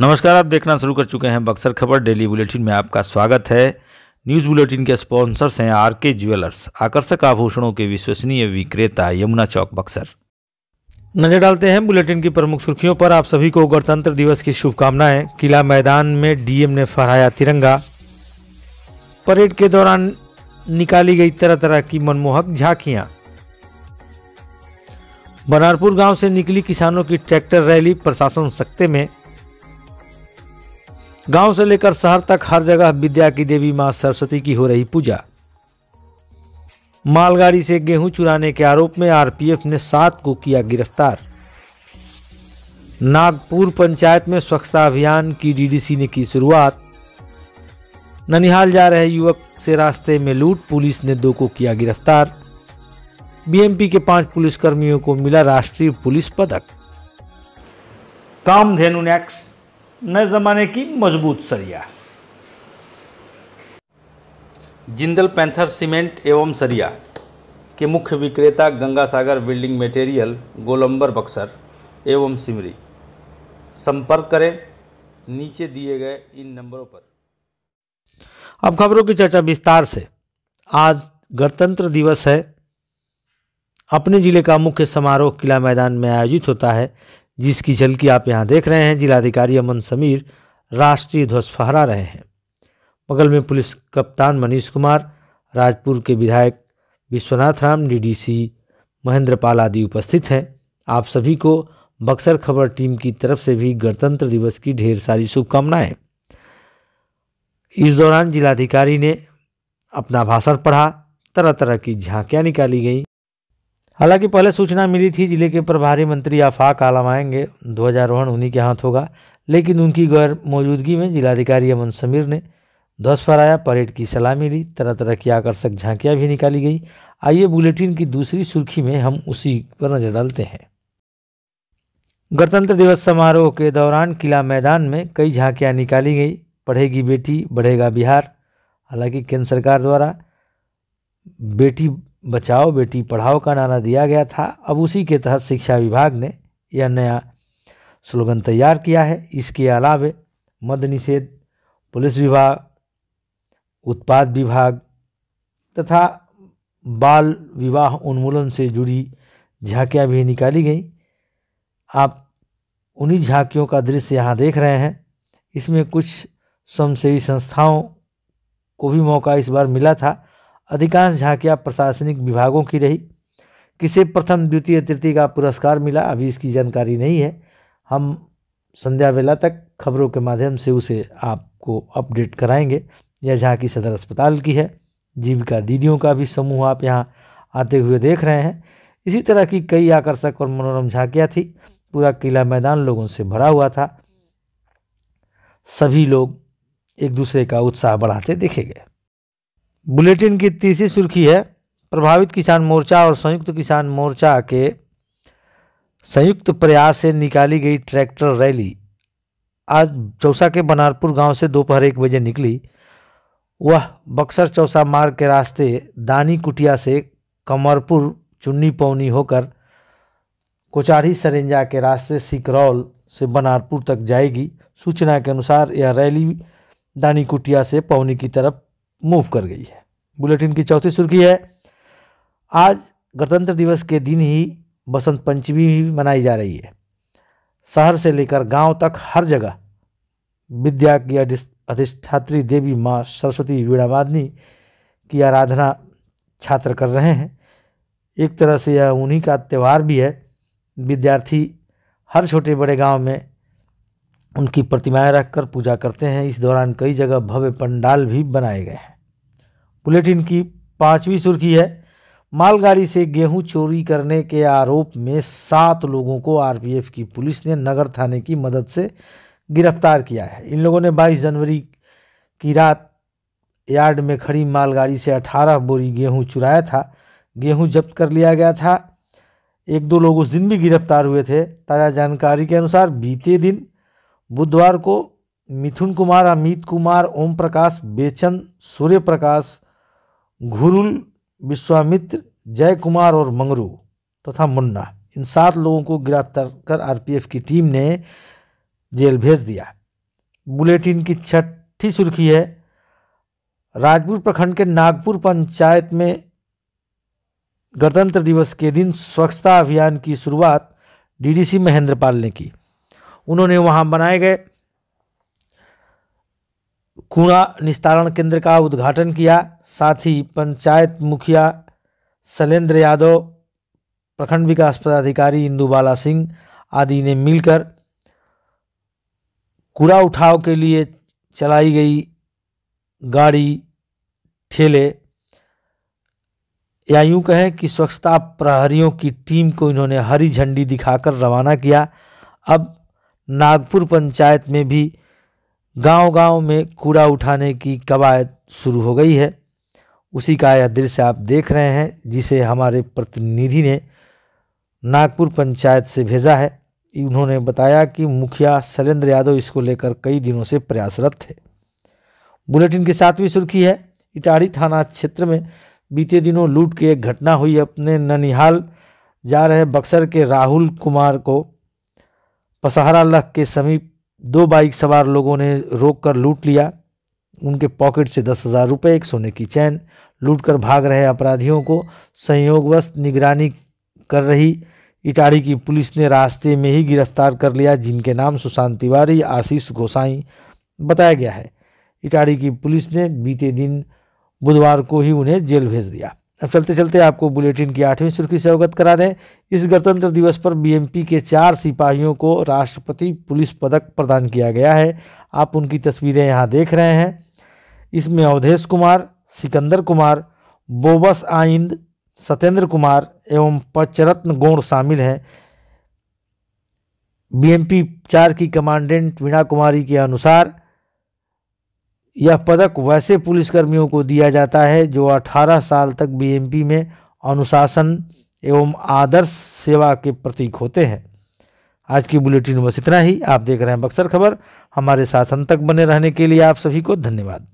नमस्कार आप देखना शुरू कर चुके हैं बक्सर खबर डेली बुलेटिन में आपका स्वागत है न्यूज़ बुलेटिन के स्पॉन्सर्स हैं आर के ज्वेलर्स आकर्षक आभूषणों के विश्वसनीय विक्रेता यमुना चौक बक्सर नजर डालते हैं बुलेटिन की प्रमुख सुर्खियों पर आप सभी को गणतंत्र दिवस की शुभकामनाएं किला मैदान में डीएम ने फहराया तिरंगा परेड के दौरान निकाली गई तरह तरह की मनमोहक झांकियां बनारपुर गांव से निकली किसानों की ट्रैक्टर रैली प्रशासन सख्ते में गांव से लेकर शहर तक हर जगह विद्या की देवी मां सरस्वती की हो रही पूजा मालगाड़ी से गेहूं चुराने के आरोप में आरपीएफ ने सात को किया गिरफ्तार नागपुर पंचायत में स्वच्छता अभियान की डीडीसी ने की शुरुआत ननिहाल जा रहे युवक से रास्ते में लूट पुलिस ने दो को किया गिरफ्तार बीएमपी के पांच पुलिसकर्मियों को मिला राष्ट्रीय पुलिस पदक काम धेनु नेक्स्ट नए ज़माने की मजबूत सरिया जिंदल पैंथर सीमेंट एवं सरिया के मुख्य विक्रेता गंगा सागर बिल्डिंग मटेरियल गोलंबर बक्सर एवं सिमरी संपर्क करें नीचे दिए गए इन नंबरों पर अब खबरों की चर्चा विस्तार से आज गणतंत्र दिवस है अपने जिले का मुख्य समारोह किला मैदान में आयोजित होता है जिसकी झलकी आप यहाँ देख रहे हैं जिलाधिकारी अमन समीर राष्ट्रीय ध्वज फहरा रहे हैं बगल में पुलिस कप्तान मनीष कुमार राजपुर के विधायक विश्वनाथ राम डीडीसी महेंद्र पाल आदि उपस्थित हैं आप सभी को बक्सर खबर टीम की तरफ से भी गणतंत्र दिवस की ढेर सारी शुभकामनाएं इस दौरान जिलाधिकारी ने अपना भाषण पढ़ा तरह तरह की झांकियाँ निकाली गई हालांकि पहले सूचना मिली थी जिले के प्रभारी मंत्री आफाक आलम आएंगे ध्वजारोहण उन्हीं के हाथ होगा लेकिन उनकी गैर मौजूदगी में जिलाधिकारी अमन समीर ने ध्वज फहराया परेड की सलामी ली तरह तरह की आकर्षक झांकियां भी निकाली गई आइए बुलेटिन की दूसरी सुर्खी में हम उसी पर नजर डालते हैं गणतंत्र दिवस समारोह के दौरान किला मैदान में कई झांकियां निकाली गई पढ़ेगी बेटी बढ़ेगा बिहार हालांकि केंद्र सरकार द्वारा बेटी बचाओ बेटी पढ़ाओ का नारा दिया गया था अब उसी के तहत शिक्षा विभाग ने यह नया स्लोगन तैयार किया है इसके अलावे मद निषेध पुलिस विभाग उत्पाद विभाग तथा बाल विवाह उन्मूलन से जुड़ी झांकियां भी निकाली गई आप उन्हीं झांकियों का दृश्य यहाँ देख रहे हैं इसमें कुछ स्वयंसेवी संस्थाओं को भी मौका इस बार मिला था अधिकांश झांकियां प्रशासनिक विभागों की रही किसे प्रथम द्वितीय तृतीय का पुरस्कार मिला अभी इसकी जानकारी नहीं है हम संध्या वेला तक खबरों के माध्यम से उसे आपको अपडेट कराएंगे यह झांकी सदर अस्पताल की है जीविका दीदियों का भी समूह आप यहाँ आते हुए देख रहे हैं इसी तरह की कई आकर्षक और मनोरम झांकियाँ थी पूरा किला मैदान लोगों से भरा हुआ था सभी लोग एक दूसरे का उत्साह बढ़ाते देखे गए बुलेटिन की तीसरी सुर्खी है प्रभावित किसान मोर्चा और संयुक्त किसान मोर्चा के संयुक्त प्रयास से निकाली गई ट्रैक्टर रैली आज चौसा के बनारपुर गांव से दोपहर एक बजे निकली वह बक्सर चौसा मार्ग के रास्ते दानी कुटिया से कमरपुर चुन्नी पौनी होकर कोचाढ़ी सरेंजा के रास्ते सिकरौल से बनारपुर तक जाएगी सूचना के अनुसार यह रैली दानी कुटिया से पौनी की तरफ मूव कर गई है बुलेटिन की चौथी सुर्खी है आज गणतंत्र दिवस के दिन ही बसंत पंचमी भी मनाई जा रही है शहर से लेकर गांव तक हर जगह विद्या की अधिष्ठात्री देवी माँ सरस्वती वीणावादनी की आराधना छात्र कर रहे हैं एक तरह से यह उन्हीं का त्यौहार भी है विद्यार्थी हर छोटे बड़े गांव में उनकी प्रतिमाएं रखकर पूजा करते हैं इस दौरान कई जगह भव्य पंडाल भी बनाए गए हैं बुलेटिन की पांचवी सुर्खी है मालगाड़ी से गेहूं चोरी करने के आरोप में सात लोगों को आरपीएफ की पुलिस ने नगर थाने की मदद से गिरफ्तार किया है इन लोगों ने 22 जनवरी की रात यार्ड में खड़ी मालगाड़ी से 18 बोरी गेहूं चुराया था गेहूं जब्त कर लिया गया था एक दो लोग उस दिन भी गिरफ्तार हुए थे ताज़ा जानकारी के अनुसार बीते दिन बुधवार को मिथुन कुमार अमित कुमार ओम प्रकाश बेचन सूर्य प्रकाश घुरुल विश्वामित्र जय कुमार और मंगरू तथा मुन्ना इन सात लोगों को गिरफ्तार कर आरपीएफ की टीम ने जेल भेज दिया बुलेटिन की छठी सुर्खी है राजपुर प्रखंड के नागपुर पंचायत में गणतंत्र दिवस के दिन स्वच्छता अभियान की शुरुआत डीडीसी महेंद्र पाल ने की उन्होंने वहां बनाए गए कूड़ा निस्तारण केंद्र का उद्घाटन किया साथ ही पंचायत मुखिया शैलेंद्र यादव प्रखंड विकास पदाधिकारी इंदुबाला सिंह आदि ने मिलकर कूड़ा उठाव के लिए चलाई गई गाड़ी ठेले या यूं कहें कि स्वच्छता प्रहरियों की टीम को इन्होंने हरी झंडी दिखाकर रवाना किया अब नागपुर पंचायत में भी गांव-गांव में कूड़ा उठाने की कवायद शुरू हो गई है उसी का यह दृश्य आप देख रहे हैं जिसे हमारे प्रतिनिधि ने नागपुर पंचायत से भेजा है उन्होंने बताया कि मुखिया शैलेंद्र यादव इसको लेकर कई दिनों से प्रयासरत थे बुलेटिन की सातवीं सुर्खी है इटाड़ी थाना क्षेत्र में बीते दिनों लूट की एक घटना हुई अपने ननिहाल जा रहे बक्सर के राहुल कुमार को पसहरा लख के समीप दो बाइक सवार लोगों ने रोक कर लूट लिया उनके पॉकेट से दस हज़ार रुपये एक सोने की चैन लूट कर भाग रहे अपराधियों को संयोगवश निगरानी कर रही इटाड़ी की पुलिस ने रास्ते में ही गिरफ्तार कर लिया जिनके नाम सुशांत तिवारी आशीष गोसाई बताया गया है इटाड़ी की पुलिस ने बीते दिन बुधवार को ही उन्हें जेल भेज दिया अब चलते चलते आपको बुलेटिन की आठवीं सुर्खी से अवगत करा दें इस गणतंत्र दिवस पर बीएमपी के चार सिपाहियों को राष्ट्रपति पुलिस पदक प्रदान किया गया है आप उनकी तस्वीरें यहाँ देख रहे हैं इसमें अवधेश कुमार सिकंदर कुमार बोबस आइंद सत्येंद्र कुमार एवं पचरत्न गौण शामिल हैं बीएमपी चार की कमांडेंट वीणा कुमारी के अनुसार यह पदक वैसे पुलिसकर्मियों को दिया जाता है जो 18 साल तक बीएमपी में अनुशासन एवं आदर्श सेवा के प्रतीक होते हैं आज की बुलेटिन बस इतना ही आप देख रहे हैं बक्सर खबर हमारे साथ अंत तक बने रहने के लिए आप सभी को धन्यवाद